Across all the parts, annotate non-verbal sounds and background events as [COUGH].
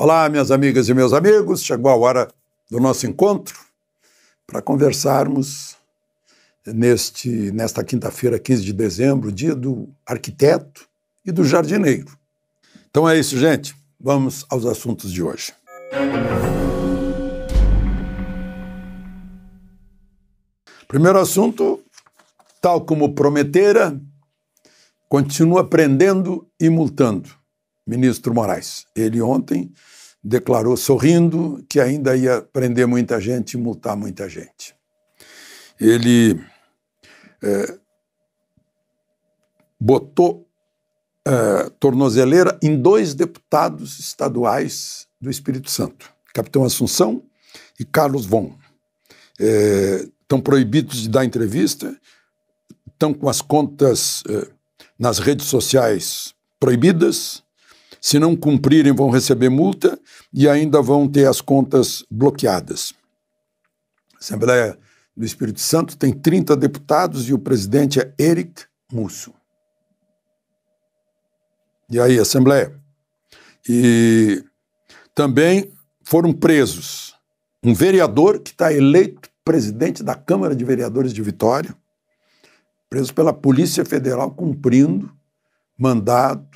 Olá, minhas amigas e meus amigos, chegou a hora do nosso encontro para conversarmos neste nesta quinta-feira, 15 de dezembro, dia do arquiteto e do jardineiro. Então é isso, gente. Vamos aos assuntos de hoje. Primeiro assunto, tal como prometera, continua prendendo e multando ministro Moraes. Ele ontem declarou sorrindo que ainda ia prender muita gente e multar muita gente. Ele é, botou é, tornozeleira em dois deputados estaduais do Espírito Santo, Capitão Assunção e Carlos Von. É, estão proibidos de dar entrevista, estão com as contas é, nas redes sociais proibidas, se não cumprirem, vão receber multa e ainda vão ter as contas bloqueadas. A Assembleia do Espírito Santo tem 30 deputados e o presidente é Eric Musso. E aí, Assembleia? E também foram presos um vereador que está eleito presidente da Câmara de Vereadores de Vitória, preso pela Polícia Federal cumprindo mandado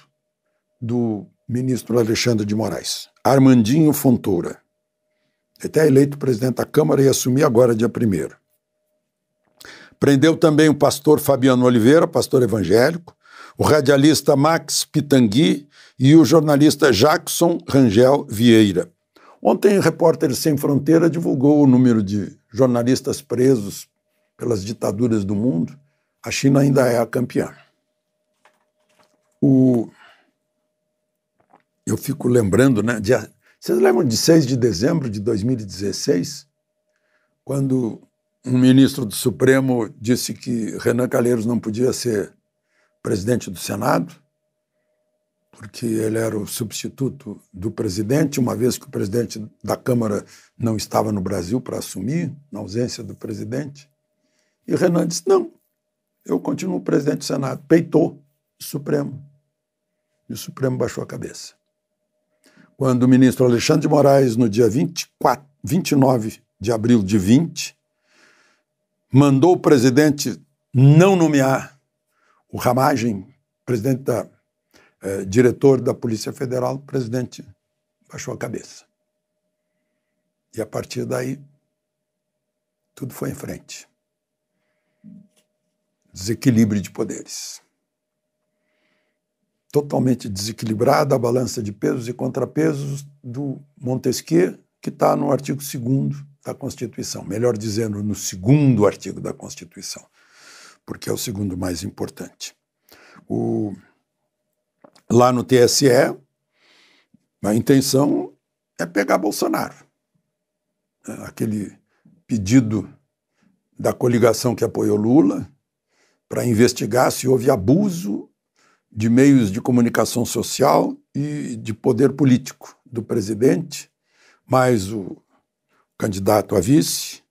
do ministro Alexandre de Moraes, Armandinho Fontoura, é até eleito presidente da Câmara e assumir agora, dia 1 Prendeu também o pastor Fabiano Oliveira, pastor evangélico, o radialista Max Pitangui e o jornalista Jackson Rangel Vieira. Ontem, repórter Sem Fronteira divulgou o número de jornalistas presos pelas ditaduras do mundo. A China ainda é a campeã. O eu fico lembrando, né? De, vocês lembram de 6 de dezembro de 2016? Quando um ministro do Supremo disse que Renan Calheiros não podia ser presidente do Senado, porque ele era o substituto do presidente, uma vez que o presidente da Câmara não estava no Brasil para assumir, na ausência do presidente. E Renan disse: não, eu continuo presidente do Senado. Peitou o Supremo. E o Supremo baixou a cabeça quando o ministro Alexandre de Moraes, no dia 24, 29 de abril de 20, mandou o presidente não nomear o Ramagem, presidente da, eh, diretor da Polícia Federal, o presidente baixou a cabeça. E a partir daí, tudo foi em frente. Desequilíbrio de poderes totalmente desequilibrada a balança de pesos e contrapesos do Montesquieu, que está no artigo 2 da Constituição, melhor dizendo, no segundo artigo da Constituição, porque é o segundo mais importante. O, lá no TSE, a intenção é pegar Bolsonaro. É, aquele pedido da coligação que apoiou Lula para investigar se houve abuso de meios de comunicação social e de poder político do presidente, mais o candidato a vice,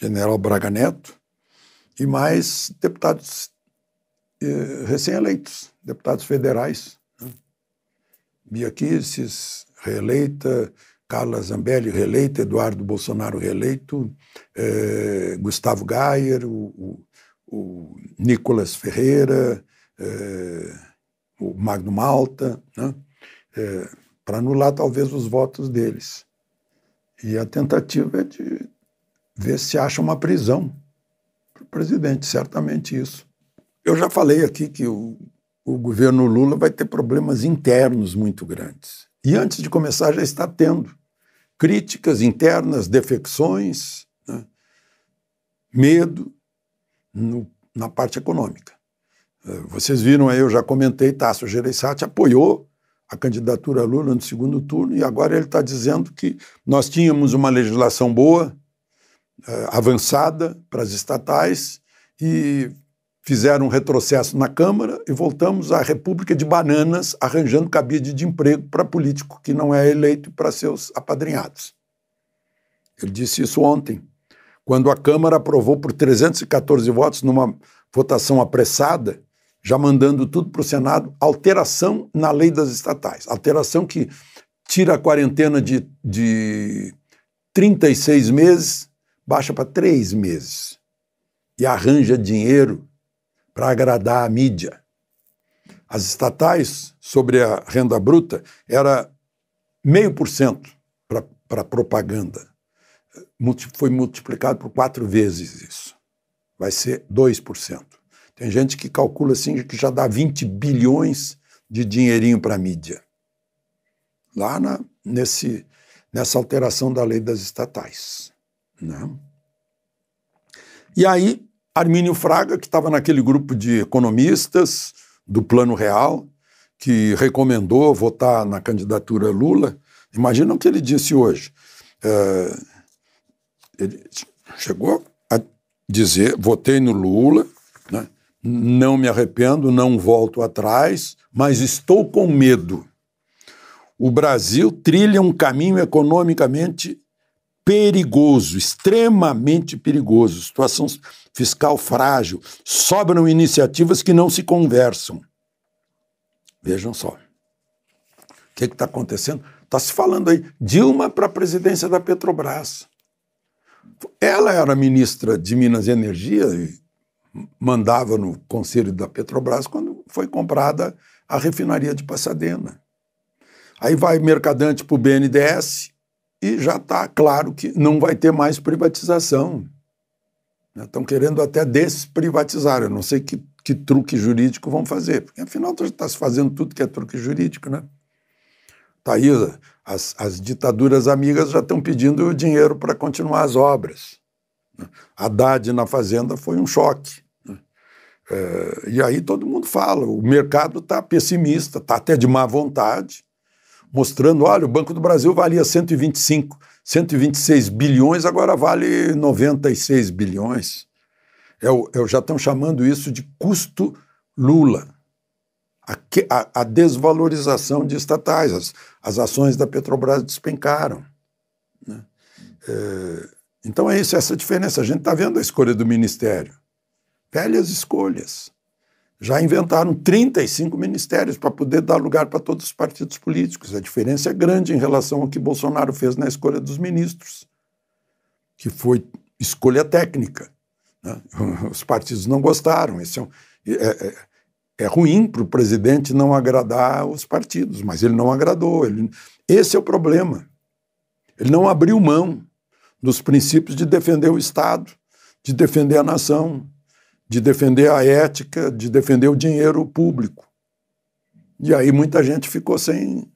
general Braga Neto, e mais deputados eh, recém-eleitos, deputados federais. Né? Bia Kisses, reeleita, Carla Zambelli, reeleita, Eduardo Bolsonaro, reeleito, eh, Gustavo Gayer, o, o, o Nicolas Ferreira, eh, Magno Malta, né? é, para anular talvez os votos deles. E a tentativa é de ver se acha uma prisão para o presidente, certamente isso. Eu já falei aqui que o, o governo Lula vai ter problemas internos muito grandes. E antes de começar, já está tendo críticas internas, defecções, né? medo no, na parte econômica. Eh, vocês viram aí, eu já comentei, Tasso Gereissati apoiou a candidatura Lula no segundo turno e agora ele está dizendo que nós tínhamos uma legislação boa, eh, avançada para as estatais e fizeram um retrocesso na Câmara e voltamos à República de Bananas, arranjando cabide de emprego para político que não é eleito para seus apadrinhados. Ele disse isso ontem, quando a Câmara aprovou por 314 votos, numa votação apressada, já mandando tudo para o Senado, alteração na lei das estatais. Alteração que tira a quarentena de, de 36 meses, baixa para 3 meses. E arranja dinheiro para agradar a mídia. As estatais sobre a renda bruta era meio por cento para propaganda. Foi multiplicado por quatro vezes isso. Vai ser 2%. Tem gente que calcula assim que já dá 20 bilhões de dinheirinho para a mídia. Lá na, nesse, nessa alteração da lei das estatais. Né? E aí, Armínio Fraga, que estava naquele grupo de economistas do Plano Real, que recomendou votar na candidatura Lula, imagina o que ele disse hoje. É, ele chegou a dizer: votei no Lula, né? Não me arrependo, não volto atrás, mas estou com medo. O Brasil trilha um caminho economicamente perigoso, extremamente perigoso, situação fiscal frágil, sobram iniciativas que não se conversam. Vejam só. O que é está acontecendo? Está se falando aí, Dilma para a presidência da Petrobras. Ela era ministra de Minas e Energia mandava no conselho da Petrobras quando foi comprada a refinaria de Pasadena. Aí vai Mercadante para o BNDES e já está claro que não vai ter mais privatização. Estão né, querendo até desprivatizar. Eu não sei que, que truque jurídico vão fazer, porque afinal está se fazendo tudo que é truque jurídico, né? Está aí, as, as ditaduras amigas já estão pedindo dinheiro para continuar as obras. Né? Haddad na Fazenda foi um choque. É, e aí todo mundo fala, o mercado está pessimista, está até de má vontade, mostrando, olha, o Banco do Brasil valia 125, 126 bilhões, agora vale 96 bilhões. Eu, é eu é já estão chamando isso de custo Lula. A, a, a desvalorização de estatais, as, as, ações da Petrobras despencaram. Né? É, então é isso, essa diferença. A gente está vendo a escolha do Ministério. Velhas escolhas. Já inventaram 35 ministérios para poder dar lugar para todos os partidos políticos. A diferença é grande em relação ao que Bolsonaro fez na escolha dos ministros, que foi escolha técnica. Né? [LAUGHS] Os partidos não gostaram. Esse é, um, é, é é ruim para o presidente não agradar os partidos, mas ele não agradou. Ele... Esse é o problema. Ele não abriu mão dos princípios de defender o Estado, de defender a nação, de defender a ética, de defender o dinheiro público. E aí muita gente ficou sem,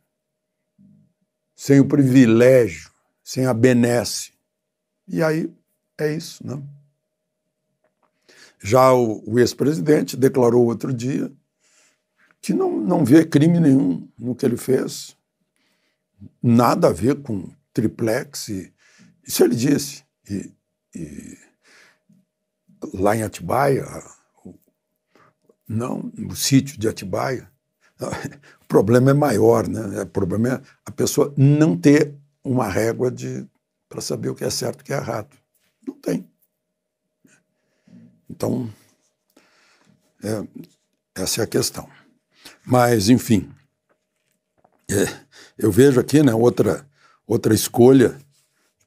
sem o privilégio, sem a benesse. E aí é isso, né? Já o, o ex-presidente declarou outro dia que não, não vê crime nenhum no que ele fez, nada a ver com triplex. E, isso ele disse. E, e lá em Atibaia, não, no sítio de Atibaia, [LAUGHS] o problema é maior, né? O problema é a pessoa não ter uma régua de para saber o que é certo e o que é errado. Não tem. Então, é, essa é a questão. Mas, enfim, é, eu vejo aqui né, outra, outra escolha.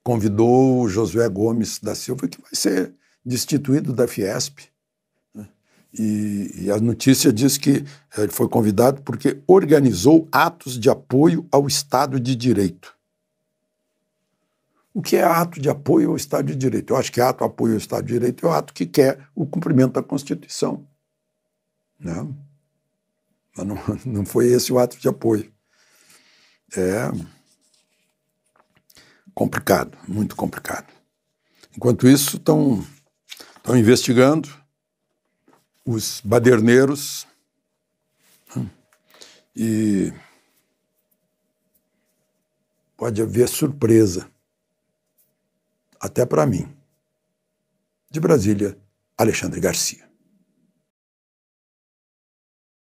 Convidou o Josué Gomes da Silva, que vai ser destituído da Fiesp. Né? E, e, a notícia diz que eh, ele foi convidado porque organizou atos de apoio ao Estado de Direito. O que é ato de apoio ao Estado de Direito? Eu acho que ato apoio ao Estado de Direito é o ato que quer o cumprimento da Constituição. Né? Mas não, [LAUGHS] não foi esse o ato de apoio. É complicado, muito complicado. Enquanto isso, estão Estão investigando os baderneiros hum, e pode haver surpresa, até para mim. De Brasília, Alexandre Garcia.